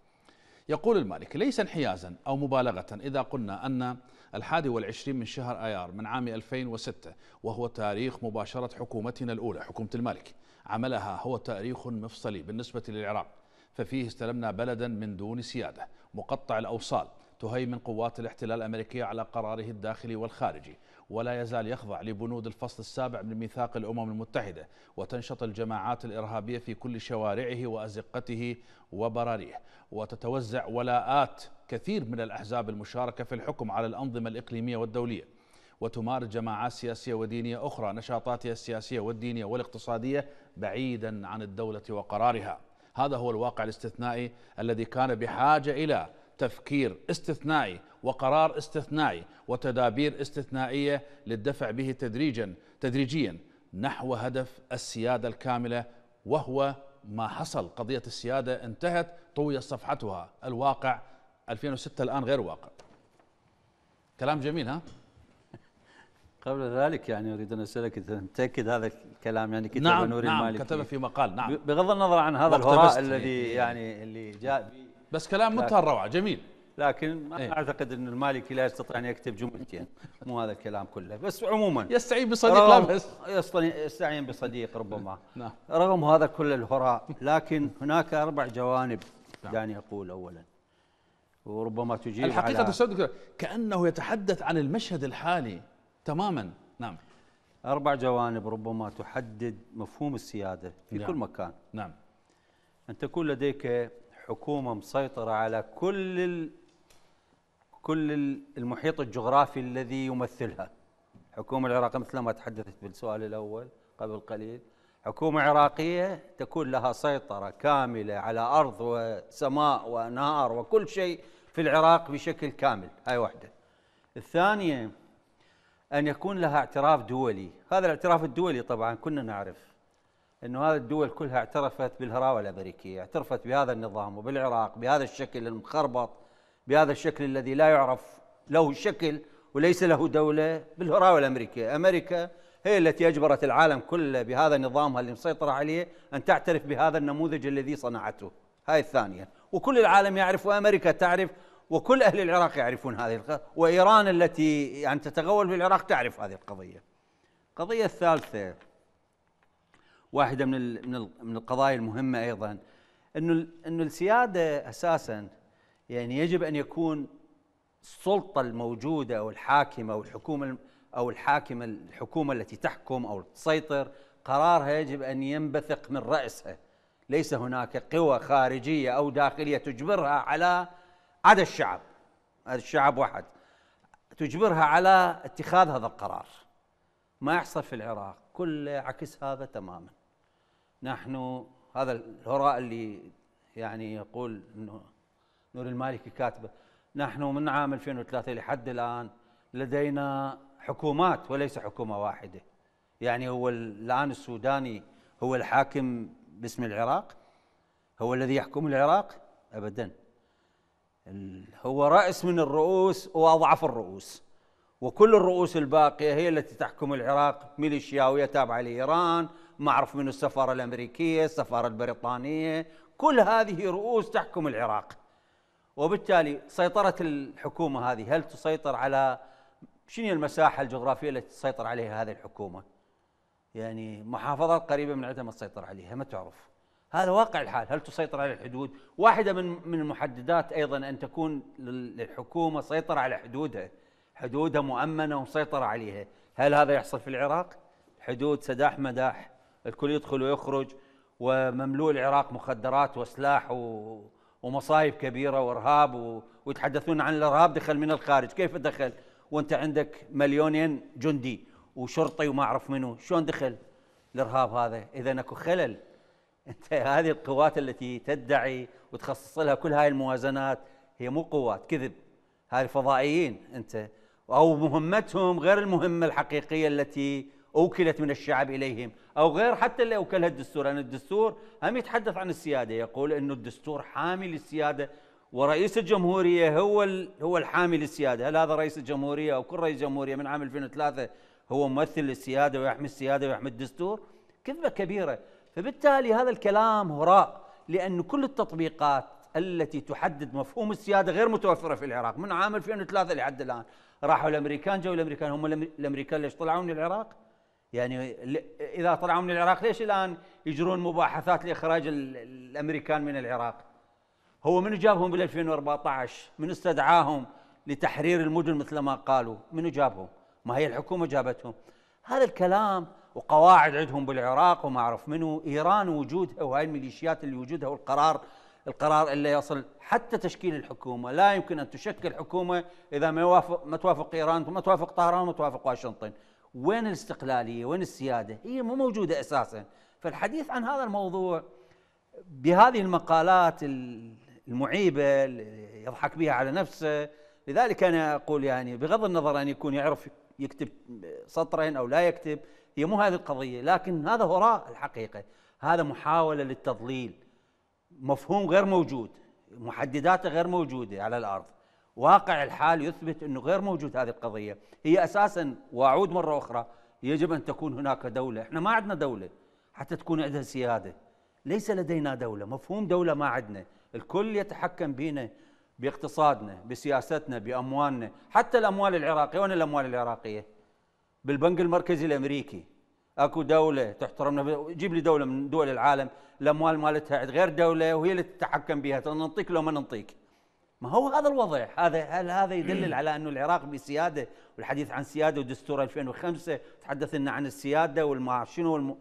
يقول المالك ليس انحيازا أو مبالغة إذا قلنا أن الحادي والعشرين من شهر آيار من عام 2006 وهو تاريخ مباشرة حكومتنا الأولى حكومة المالك عملها هو تاريخ مفصلي بالنسبة للعراق ففيه استلمنا بلدا من دون سيادة مقطع الأوصال تهيمن قوات الاحتلال الأمريكية على قراره الداخلي والخارجي ولا يزال يخضع لبنود الفصل السابع من ميثاق الأمم المتحدة وتنشط الجماعات الإرهابية في كل شوارعه وأزقته وبراريه وتتوزع ولاءات كثير من الأحزاب المشاركة في الحكم على الأنظمة الإقليمية والدولية وتمارس جماعات سياسية ودينية أخرى نشاطاتها السياسية والدينية والاقتصادية بعيدا عن الدولة وقرارها هذا هو الواقع الاستثنائي الذي كان بحاجة إلى تفكير استثنائي وقرار استثنائي وتدابير استثنائية للدفع به تدريجا تدريجيا نحو هدف السيادة الكاملة وهو ما حصل قضية السيادة انتهت طويت صفحتها الواقع 2006 الآن غير واقع كلام جميل ها قبل ذلك يعني اريد ان اسالك انت متاكد هذا الكلام يعني كتبه نعم نوري نعم المالكي كتبه في مقال نعم بغض النظر عن هذا الهراء الذي يعني اللي جاء به بس كلام منتهى الروعه جميل لكن أيه. اعتقد ان المالكي لا يستطيع ان يكتب جملتين مو هذا الكلام كله بس عموما يستعين بصديق لا بس يستعين بصديق ربما [LAUGHS] نعم. رغم هذا كل الهراء لكن هناك اربع جوانب نعم. دعني اقول اولا وربما تجيب الحقيقه استاذ كانه يتحدث عن المشهد الحالي تماما نعم اربع جوانب ربما تحدد مفهوم السياده في نعم. كل مكان نعم ان تكون لديك حكومه مسيطره على كل كل المحيط الجغرافي الذي يمثلها الحكومة العراقية مثل ما تحدثت بالسؤال الأول قبل قليل حكومة عراقية تكون لها سيطرة كاملة على أرض وسماء ونار وكل شيء في العراق بشكل كامل هاي واحدة الثانية أن يكون لها اعتراف دولي هذا الاعتراف الدولي طبعا كنا نعرف أنه هذه الدول كلها اعترفت بالهراوة الأمريكية اعترفت بهذا النظام وبالعراق بهذا الشكل المخربط بهذا الشكل الذي لا يعرف له شكل وليس له دولة بالهراوة الأمريكية أمريكا هي التي أجبرت العالم كله بهذا نظامها اللي مسيطرة عليه أن تعترف بهذا النموذج الذي صنعته هاي الثانية وكل العالم يعرف وأمريكا تعرف وكل أهل العراق يعرفون هذه القضية وإيران التي يعني تتغول في العراق تعرف هذه القضية القضية الثالثة واحدة من من القضايا المهمة أيضا أنه أنه السيادة أساساً يعني يجب ان يكون السلطه الموجوده او الحاكمه او الحكومه او الحاكم الحكومه التي تحكم او تسيطر قرارها يجب ان ينبثق من راسها ليس هناك قوى خارجيه او داخليه تجبرها على عدا الشعب الشعب واحد تجبرها على اتخاذ هذا القرار ما يحصل في العراق كل عكس هذا تماما نحن هذا الهراء اللي يعني يقول انه نور المالكي كاتبه نحن من عام 2003 لحد الآن لدينا حكومات وليس حكومة واحدة يعني هو الآن السوداني هو الحاكم باسم العراق هو الذي يحكم العراق أبدا هو رأس من الرؤوس وأضعف الرؤوس وكل الرؤوس الباقية هي التي تحكم العراق ميليشياوية تابعة لإيران معرف من السفارة الأمريكية السفارة البريطانية كل هذه رؤوس تحكم العراق وبالتالي سيطرة الحكومة هذه هل تسيطر على شنو المساحة الجغرافية التي تسيطر عليها هذه الحكومة؟ يعني محافظات قريبة من عدم ما تسيطر عليها ما تعرف هذا واقع الحال هل تسيطر على الحدود؟ واحدة من من المحددات أيضا أن تكون للحكومة سيطرة على حدودها حدودها مؤمنة ومسيطرة عليها هل هذا يحصل في العراق؟ حدود سداح مداح الكل يدخل ويخرج ومملوء العراق مخدرات وسلاح و ومصايب كبيره وارهاب و... ويتحدثون عن الارهاب دخل من الخارج، كيف دخل؟ وانت عندك مليونين جندي وشرطي وما اعرف منو، شلون دخل الارهاب هذا؟ اذا اكو خلل. [LAUGHS] انت هذه القوات التي تدعي وتخصص لها كل هاي الموازنات هي مو قوات كذب. هذه فضائيين انت او مهمتهم غير المهمه الحقيقيه التي أوكلت من الشعب إليهم أو غير حتى اللي أوكلها الدستور لأن الدستور هم يتحدث عن السيادة يقول أنه الدستور حامي للسيادة ورئيس الجمهورية هو هو الحامي للسيادة هل هذا رئيس الجمهورية أو كل رئيس جمهورية من عام 2003 هو ممثل للسيادة ويحمي السيادة ويحمي الدستور كذبة كبيرة فبالتالي هذا الكلام هراء لأن كل التطبيقات التي تحدد مفهوم السيادة غير متوفرة في العراق من عام 2003 لحد الآن راحوا الأمريكان جو الأمريكان هم الأمريكان ليش طلعوا من العراق يعني اذا طلعوا من العراق ليش الان يجرون مباحثات لاخراج الامريكان من العراق؟ هو من جابهم بال 2014 من استدعاهم لتحرير المدن مثل ما قالوا من جابهم ما هي الحكومة جابتهم هذا الكلام وقواعد عندهم بالعراق وما أعرف منو إيران وجودها وهاي الميليشيات اللي وجودها والقرار القرار اللي يصل حتى تشكيل الحكومة لا يمكن أن تشكل حكومة إذا ما, يوافق ما توافق إيران ما توافق طهران وما توافق واشنطن وين الاستقلاليه وين السياده هي مو موجوده اساسا فالحديث عن هذا الموضوع بهذه المقالات المعيبه اللي يضحك بها على نفسه لذلك انا اقول يعني بغض النظر ان يكون يعرف يكتب سطرين او لا يكتب هي مو هذه القضيه لكن هذا هراء الحقيقه هذا محاوله للتضليل مفهوم غير موجود محدداته غير موجوده على الارض واقع الحال يثبت انه غير موجود هذه القضيه، هي اساسا واعود مره اخرى يجب ان تكون هناك دوله، احنا ما عندنا دوله حتى تكون عندها سياده. ليس لدينا دوله، مفهوم دوله ما عندنا، الكل يتحكم بينا باقتصادنا، بسياستنا، باموالنا، حتى الاموال العراقيه، وين الاموال العراقيه؟ بالبنك المركزي الامريكي اكو دوله تحترمنا جيب لي دوله من دول العالم الاموال مالتها غير دوله وهي اللي تتحكم بها نعطيك لو ما نعطيك ما هو هذا الوضع هذا هل هذا يدلل على انه العراق بسياده والحديث عن سياده ودستور 2005 تحدثنا عن السياده والما شنو والم...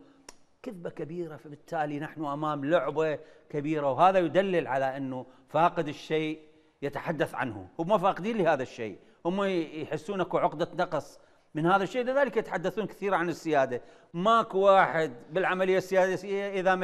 كذبه كبيره فبالتالي نحن امام لعبه كبيره وهذا يدلل على انه فاقد الشيء يتحدث عنه هم فاقدين لهذا الشيء هم يحسون اكو عقده نقص من هذا الشيء لذلك يتحدثون كثير عن السياده ماكو واحد بالعمليه السياسيه اذا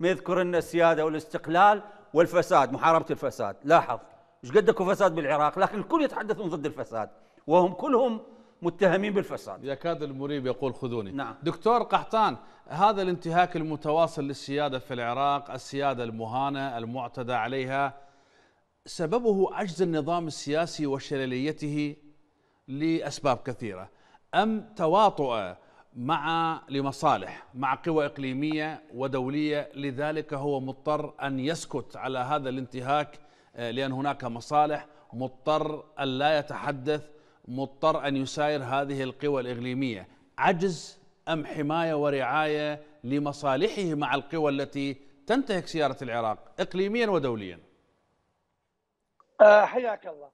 ما يذكر ان السياده والاستقلال والفساد محاربه الفساد لاحظ مش قد اكو فساد بالعراق لكن الكل يتحدثون ضد الفساد وهم كلهم متهمين بالفساد يكاد المريب يقول خذوني نعم. دكتور قحطان هذا الانتهاك المتواصل للسيادة في العراق السيادة المهانة المعتدى عليها سببه عجز النظام السياسي وشلليته لأسباب كثيرة أم تواطؤ مع لمصالح مع قوى إقليمية ودولية لذلك هو مضطر أن يسكت على هذا الانتهاك آه، لأن هناك مصالح مضطر أن لا يتحدث مضطر أن يساير هذه القوى الإقليمية عجز أم حماية ورعاية لمصالحه مع القوى التي تنتهك سيارة العراق إقليميا ودوليا آه، حياك الله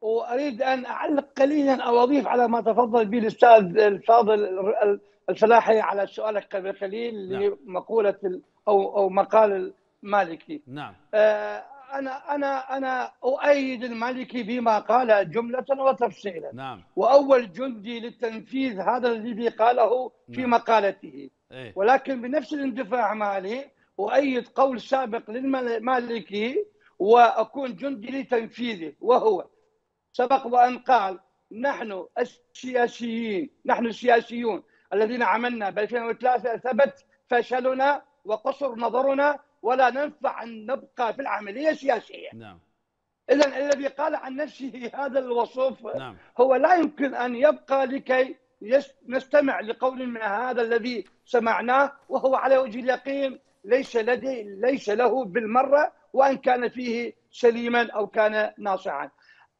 واريد ان اعلق قليلا او اضيف على ما تفضل به الاستاذ الفاضل الفلاحي على سؤالك قبل قليل نعم. لمقوله او او مقال المالكي نعم آه، انا انا انا اؤيد المالكي بما قال جمله وتفصيلا نعم واول جندي للتنفيذ هذا الذي قاله في نعم. مقالته إيه؟ ولكن بنفس الاندفاع مالي اؤيد قول سابق للمالكي واكون جندي لتنفيذه وهو سبق وان قال نحن السياسيين نحن السياسيون الذين عملنا ب 2003 ثبت فشلنا وقصر نظرنا ولا ننفع ان نبقى في العمليه السياسيه. نعم. اذا الذي قال عن نفسه هذا الوصف نعم. هو لا يمكن ان يبقى لكي نستمع لقول من هذا الذي سمعناه وهو على وجه اليقين ليس لدي ليس له بالمره وان كان فيه سليما او كان ناصعا.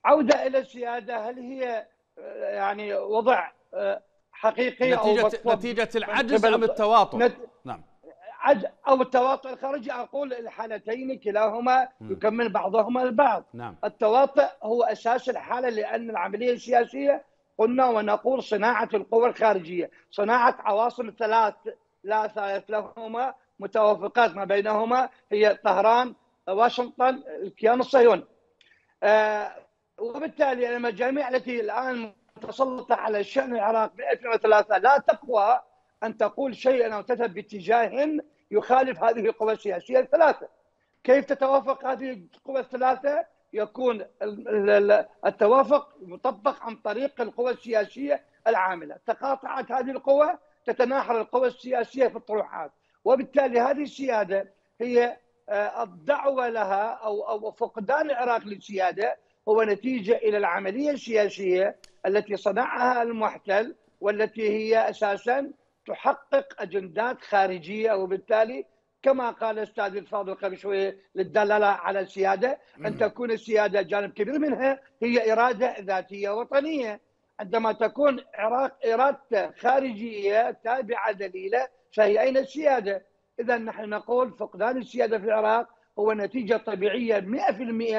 عوده الى السياده هل هي آه، يعني وضع آه، حقيقي نتيجة او نتيجه العجز ام التواطؤ؟ نت... نعم او التواطؤ الخارجي اقول الحالتين كلاهما يكمل بعضهما البعض نعم. التواطؤ هو اساس الحاله لان العمليه السياسيه قلنا ونقول صناعه القوى الخارجيه صناعه عواصم ثلاث لا ثالث لهما متوافقات ما بينهما هي طهران واشنطن الكيان الصهيوني آه وبالتالي المجاميع التي الان متسلطه على الشان العراق ب 2003 لا تقوى ان تقول شيئا او تذهب باتجاه يخالف هذه القوى السياسيه الثلاثه. كيف تتوافق هذه القوى الثلاثه؟ يكون التوافق مطبق عن طريق القوى السياسيه العامله، تقاطعت هذه القوى تتناحر القوى السياسيه في الطروحات، وبالتالي هذه السياده هي آه، الدعوه لها او او فقدان العراق للسياده هو نتيجه الى العمليه السياسيه التي صنعها المحتل والتي هي اساسا تحقق اجندات خارجيه وبالتالي كما قال الاستاذ الفاضل قبل شويه للدلاله على السياده ان تكون السياده جانب كبير منها هي اراده ذاتيه وطنيه عندما تكون عراق اراده خارجيه تابعه دليله فهي اين السياده؟ اذا نحن نقول فقدان السياده في العراق هو نتيجه طبيعيه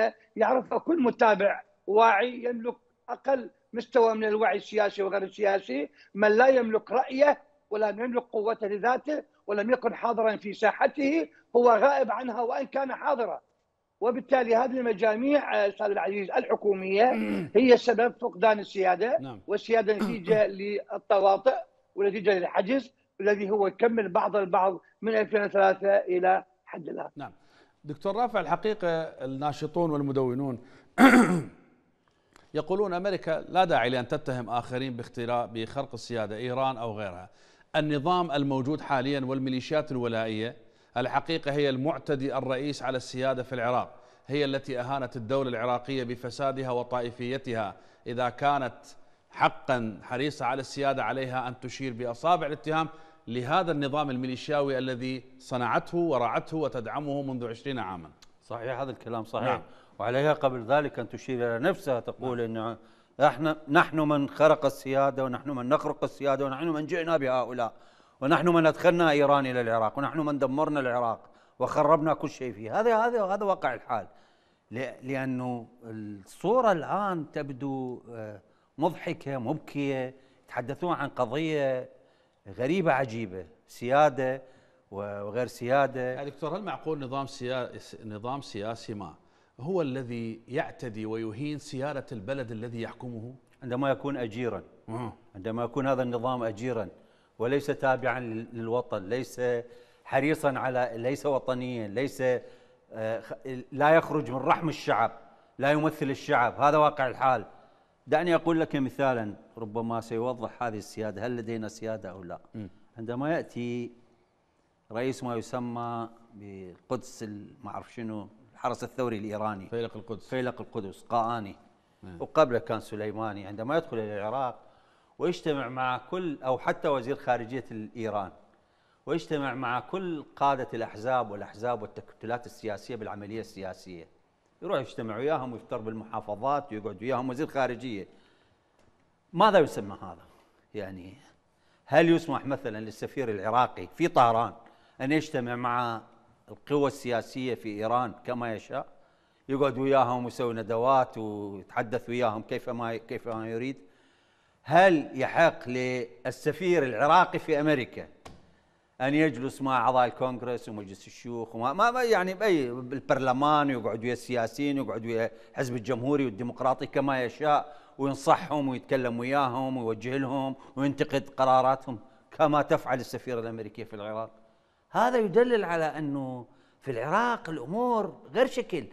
100% يعرفها كل متابع واعي يملك اقل مستوى من الوعي السياسي وغير السياسي من لا يملك رايه ولم يملك قوة لذاته ولم يكن حاضرا في ساحته هو غائب عنها وإن كان حاضرا وبالتالي هذه المجاميع استاذ العزيز الحكوميه هي سبب فقدان السياده نعم. والسياده نتيجه للتواطئ ونتيجه للحجز الذي هو يكمل بعض البعض من 2003 الى حد الان. نعم. دكتور رافع الحقيقه الناشطون والمدونون يقولون امريكا لا داعي لان تتهم اخرين باختراق بخرق السياده ايران او غيرها، النظام الموجود حاليا والميليشيات الولائية الحقيقة هي المعتدي الرئيس على السيادة في العراق هي التي أهانت الدولة العراقية بفسادها وطائفيتها إذا كانت حقا حريصة على السيادة عليها أن تشير بأصابع الاتهام لهذا النظام الميليشياوي الذي صنعته ورعته وتدعمه منذ عشرين عاما صحيح هذا الكلام صحيح نعم. وعليها قبل ذلك أن تشير إلى نفسها تقول نعم. انه احنا نحن من خرق السياده ونحن من نخرق السياده ونحن من جئنا بهؤلاء ونحن من ادخلنا ايران الى العراق ونحن من دمرنا العراق وخربنا كل شيء فيه هذا هذا هذا واقع الحال لانه الصوره الان تبدو آه، مضحكه مبكيه يتحدثون عن قضيه غريبه عجيبه سياده وغير سياده يعني دكتور هل معقول نظام سياسي نظام سياسي ما هو الذي يعتدي ويهين سيادة البلد الذي يحكمه عندما يكون أجيرا عندما يكون هذا النظام أجيرا وليس تابعا للوطن ليس حريصا على ليس وطنيا ليس آه، لا يخرج من رحم الشعب لا يمثل الشعب هذا واقع الحال دعني أقول لك مثالا ربما سيوضح هذه السيادة هل لدينا سيادة أو لا عندما يأتي رئيس ما يسمى بالقدس ما أعرف شنو الحرس الثوري الإيراني فيلق القدس فيلق القدس قاآني نعم. وقبله كان سليماني عندما يدخل إلى العراق ويجتمع مع كل أو حتى وزير خارجية إيران ويجتمع مع كل قادة الأحزاب والأحزاب والتكتلات السياسية بالعملية السياسية يروح يجتمع وياهم ويفطر بالمحافظات ويقعد وياهم وزير خارجية ماذا يسمى هذا؟ يعني هل يسمح مثلا للسفير العراقي في طهران أن يجتمع مع القوى السياسيه في ايران كما يشاء يقعد وياهم ويسوي ندوات ويتحدث وياهم كيف ما كيف ما يريد هل يحق للسفير العراقي في امريكا ان يجلس مع اعضاء الكونغرس ومجلس الشيوخ وما ما يعني باي البرلمان ويقعد ويا السياسيين ويقعد ويا الحزب الجمهوري والديمقراطي كما يشاء وينصحهم ويتكلم وياهم ويوجه لهم وينتقد قراراتهم كما تفعل السفيره الامريكيه في العراق هذا يدلل على انه في العراق الامور غير شكل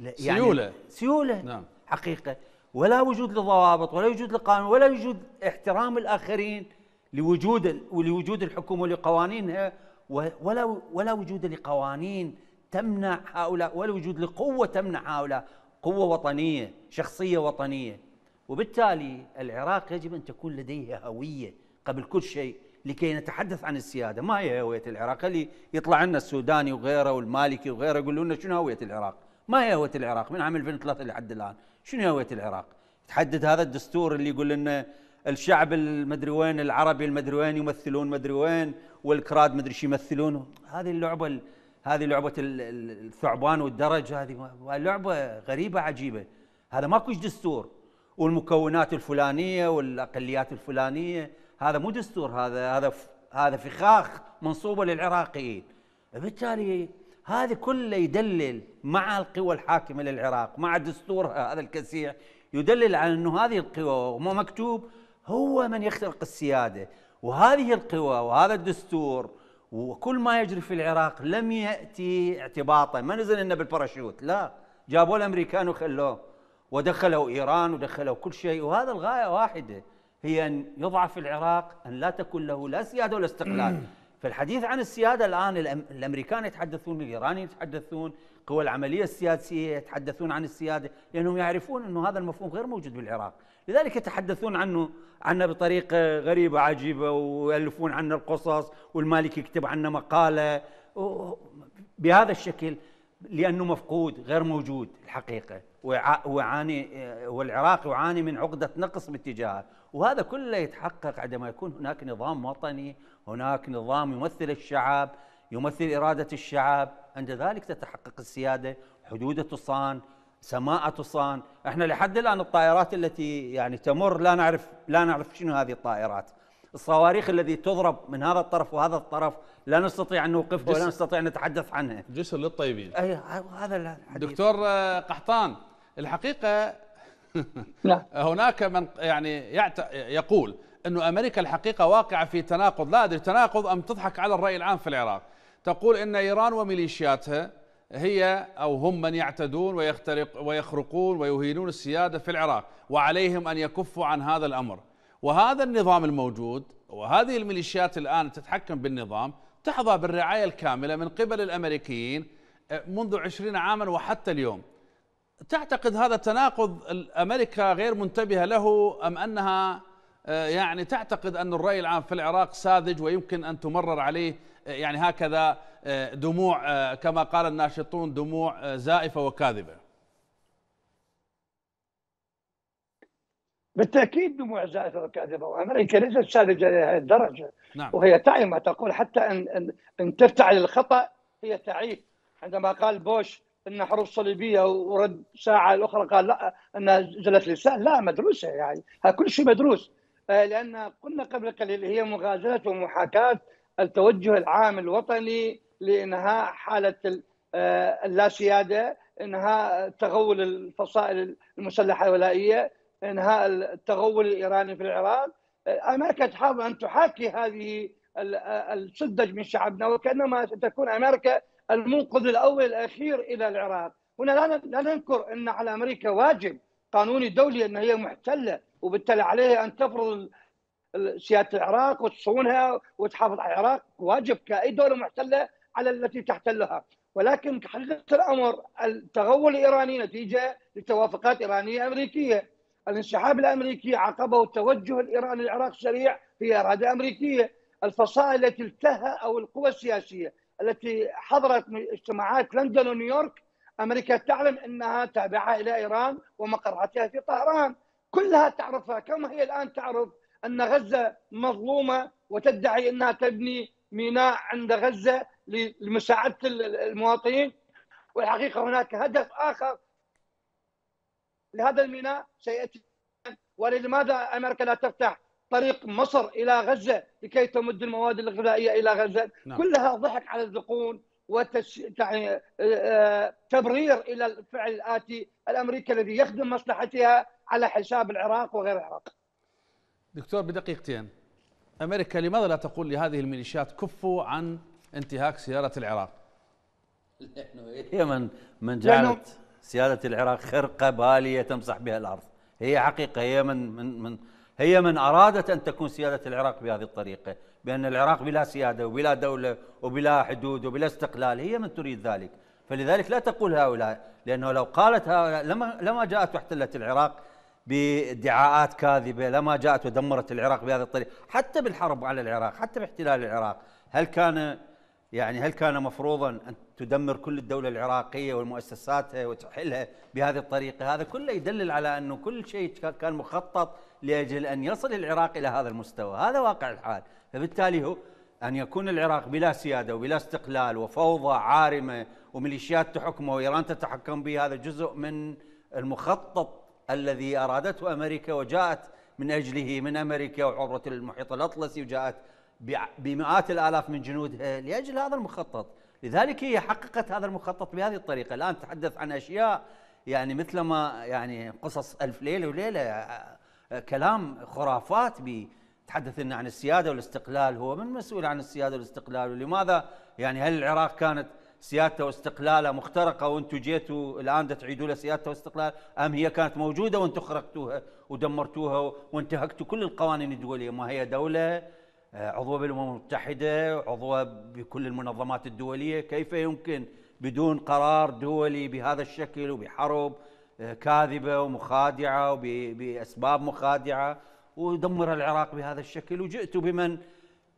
يعني سيوله سيوله نعم حقيقه ولا وجود لضوابط ولا وجود لقانون ولا وجود احترام الاخرين لوجود ولوجود الحكومه ولقوانينها ولا ولا وجود لقوانين تمنع هؤلاء ولا وجود لقوه تمنع هؤلاء قوه وطنيه شخصيه وطنيه وبالتالي العراق يجب ان تكون لديه هويه قبل كل شيء لكي نتحدث عن السياده، ما هي هويه العراق؟ اللي يطلع لنا السوداني وغيره والمالكي وغيره يقولوا لنا شنو هويه العراق؟ ما هي هويه العراق من عام 2003 لحد الان، شنو هويه العراق؟ تحدد هذا الدستور اللي يقول لنا الشعب المدري وين العربي المدري وين يمثلون مدري وين والكراد مدري شو يمثلون، هذه اللعبه هذه لعبه الثعبان والدرج هذه لعبه غريبه عجيبه، هذا ماكوش دستور والمكونات الفلانيه والاقليات الفلانيه هذا مو دستور هذا هذا هذا فخاخ منصوبه للعراقيين بالتالي هذا كله يدلل مع القوى الحاكمه للعراق مع دستور هذا الكسيح يدلل على انه هذه القوى وما مكتوب هو من يخترق السياده وهذه القوى وهذا الدستور وكل ما يجري في العراق لم ياتي اعتباطا ما نزل لنا بالباراشوت لا جابوه الامريكان وخلوه ودخلوا ايران ودخلوا كل شيء وهذا الغايه واحده هي أن يضعف العراق أن لا تكون له لا سيادة ولا استقلال [CLEARS THROAT] فالحديث عن السيادة الآن الأمريكان يتحدثون الإيرانيين يتحدثون قوى العملية السياسية يتحدثون عن السيادة لأنهم يعرفون أنه هذا المفهوم غير موجود بالعراق لذلك يتحدثون عنه عنا بطريقة غريبة عجيبة ويألفون عنا القصص والمالك يكتب عنا مقالة بهذا الشكل لأنه مفقود غير موجود الحقيقة ويعاني والعراق يعاني من عقدة نقص باتجاهه وهذا كله يتحقق عندما يكون هناك نظام وطني هناك نظام يمثل الشعب يمثل إرادة الشعب عند ذلك تتحقق السيادة حدود تصان سماء تصان احنا لحد الآن الطائرات التي يعني تمر لا نعرف لا نعرف شنو هذه الطائرات الصواريخ التي تضرب من هذا الطرف وهذا الطرف لا نستطيع ان نوقفها ولا نستطيع ان نتحدث عنها جسر للطيبين اي هذا الحديث دكتور قحطان الحقيقه [LAUGHS] نعم. [LAUGHS] هناك من يعني يقول انه امريكا الحقيقه واقعه في تناقض لا ادري تناقض ام تضحك على الراي العام في العراق تقول ان ايران وميليشياتها هي او هم من يعتدون ويخترق ويخرقون ويهينون السياده في العراق وعليهم ان يكفوا عن هذا الامر وهذا النظام الموجود وهذه الميليشيات الان تتحكم بالنظام تحظى بالرعايه الكامله من قبل الامريكيين آه، منذ عشرين عاما وحتى اليوم تعتقد هذا التناقض امريكا غير منتبهه له ام انها آه، يعني تعتقد ان الراي العام في العراق ساذج ويمكن ان تمرر عليه آه، يعني هكذا آه، دموع كما قال الناشطون دموع زائفه وكاذبه. بالتاكيد دموع زائفه وكاذبه وامريكا ليست ساذجه لهذه الدرجه نعم. وهي تعي ما تقول حتى ان ان, إن تفتعل الخطا هي تعيف عندما قال بوش ان حروب صليبيه ورد ساعه الاخرى قال لا انها زلت لسان لا مدروسه يعني كل شيء مدروس آه، لان قلنا قبل قليل هي مغازله ومحاكاه التوجه العام الوطني لانهاء حاله اللاسياده آه، انهاء تغول الفصائل المسلحه الولائيه انهاء التغول الايراني في العراق آه، امريكا تحاول ان تحاكي هذه السدج من شعبنا وكانما ستكون امريكا المنقذ الاول الاخير الى العراق، هنا لا ننكر ان على امريكا واجب قانوني دولي ان هي محتله وبالتالي عليها ان تفرض سياده العراق وتصونها وتحافظ على العراق واجب كاي دوله محتله على التي تحتلها، ولكن حقيقه الامر التغول الايراني نتيجه لتوافقات ايرانيه امريكيه. الانسحاب الامريكي عقبه التوجه الايراني للعراق سريع في اراده امريكيه، الفصائل التي التها او القوى السياسيه التي حضرت اجتماعات لندن ونيويورك امريكا تعلم انها تابعه الى ايران ومقراتها في طهران كلها تعرفها كما هي الان تعرف ان غزه مظلومه وتدعي انها تبني ميناء عند غزه لمساعده المواطنين والحقيقه هناك هدف اخر لهذا الميناء سياتي ولماذا امريكا لا تفتح طريق مصر الى غزه لكي تمد المواد الغذائيه الى غزه نعم. كلها ضحك على الزقون آه، آه، تبرير الى الفعل الاتي الامريكي الذي يخدم مصلحتها على حساب العراق وغير العراق. دكتور بدقيقتين امريكا لماذا لا تقول لهذه الميليشيات كفوا عن انتهاك سياره العراق؟ لانه هي من من جعلت سياده العراق خرقه باليه تمسح بها الارض، هي حقيقه هي من من من هي من أرادت أن تكون سيادة العراق بهذه الطريقة بأن العراق بلا سيادة وبلا دولة وبلا حدود وبلا استقلال هي من تريد ذلك فلذلك لا تقول هؤلاء لأنه لو قالت هؤلاء لما, لما جاءت واحتلت العراق بادعاءات كاذبة لما جاءت ودمرت العراق بهذه الطريقة حتى بالحرب على العراق حتى باحتلال العراق هل كان يعني هل كان مفروضا أن تدمر كل الدولة العراقية ومؤسساتها وتحلها بهذه الطريقة هذا كله يدلل على أنه كل شيء كان مخطط لاجل ان يصل العراق الى هذا المستوى، هذا واقع الحال، فبالتالي هو ان يكون العراق بلا سياده وبلا استقلال وفوضى عارمه وميليشيات تحكمه وايران تتحكم به هذا جزء من المخطط الذي ارادته امريكا وجاءت من اجله من امريكا وعبره المحيط الاطلسي وجاءت بمئات الالاف من جنودها لاجل هذا المخطط، لذلك هي حققت هذا المخطط بهذه الطريقه، الان تحدث عن اشياء يعني مثل ما يعني قصص ألف ليلة وليلة كلام خرافات بتحدث لنا عن السياده والاستقلال هو من مسؤول عن السياده والاستقلال ولماذا يعني هل العراق كانت سيادته واستقلاله مخترقه وانتم جيتوا الان تعيدوا له سيادته واستقلال ام هي كانت موجوده وانتم خرقتوها ودمرتوها وانتهكتوا كل القوانين الدوليه ما هي دوله آه، عضوه بالامم المتحده عضوه بكل المنظمات الدوليه كيف يمكن بدون قرار دولي بهذا الشكل وبحرب كاذبه ومخادعه وباسباب مخادعه ودمر العراق بهذا الشكل وجئت بمن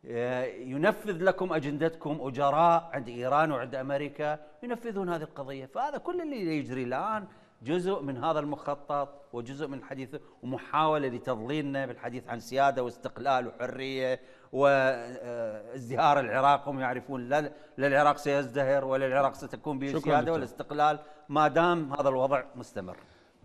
آه، ينفذ لكم اجندتكم اجراء عند ايران وعند امريكا ينفذون هذه القضيه فهذا كل اللي يجري الان جزء من هذا المخطط وجزء من الحديث ومحاولة لتضليلنا بالحديث عن سيادة واستقلال وحرية وازدهار العراق هم يعرفون لا العراق سيزدهر ولا العراق ستكون به سيادة والاستقلال ما دام هذا الوضع مستمر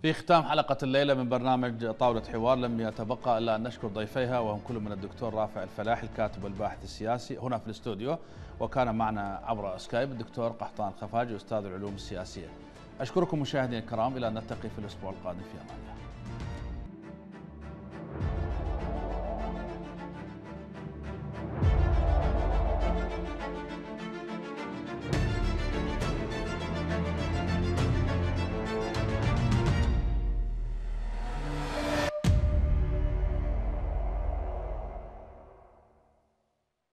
في ختام حلقة الليلة من برنامج طاولة حوار لم يتبقى إلا أن نشكر ضيفيها وهم كل من الدكتور رافع الفلاحي الكاتب والباحث السياسي هنا في الاستوديو وكان معنا عبر سكايب الدكتور قحطان خفاجي أستاذ العلوم السياسية أشكركم مشاهدينا الكرام إلى أن نلتقي في الأسبوع القادم في أمان الله